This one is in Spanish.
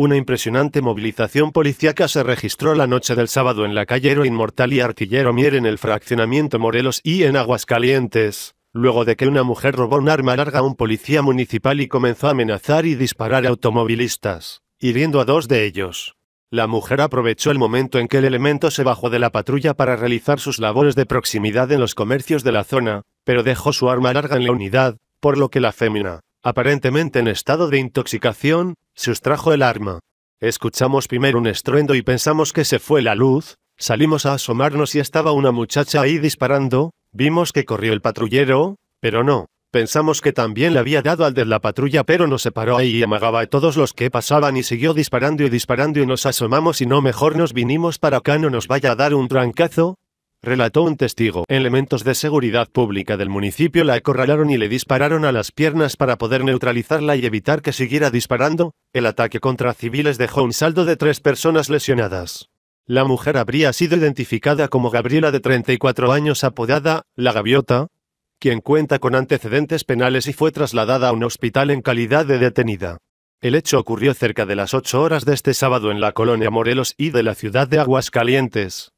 Una impresionante movilización policíaca se registró la noche del sábado en la calle Héroe Inmortal y Artillero Mier en el fraccionamiento Morelos y en Aguascalientes, luego de que una mujer robó un arma larga a un policía municipal y comenzó a amenazar y disparar a automovilistas, hiriendo a dos de ellos. La mujer aprovechó el momento en que el elemento se bajó de la patrulla para realizar sus labores de proximidad en los comercios de la zona, pero dejó su arma larga en la unidad, por lo que la fémina, aparentemente en estado de intoxicación, sustrajo el arma. Escuchamos primero un estruendo y pensamos que se fue la luz, salimos a asomarnos y estaba una muchacha ahí disparando, vimos que corrió el patrullero, pero no, pensamos que también le había dado al de la patrulla pero se paró ahí y amagaba a todos los que pasaban y siguió disparando y disparando y nos asomamos y no mejor nos vinimos para acá no nos vaya a dar un trancazo, relató un testigo. Elementos de seguridad pública del municipio la acorralaron y le dispararon a las piernas para poder neutralizarla y evitar que siguiera disparando. El ataque contra civiles dejó un saldo de tres personas lesionadas. La mujer habría sido identificada como Gabriela de 34 años apodada, La Gaviota, quien cuenta con antecedentes penales y fue trasladada a un hospital en calidad de detenida. El hecho ocurrió cerca de las 8 horas de este sábado en la colonia Morelos y de la ciudad de Aguascalientes.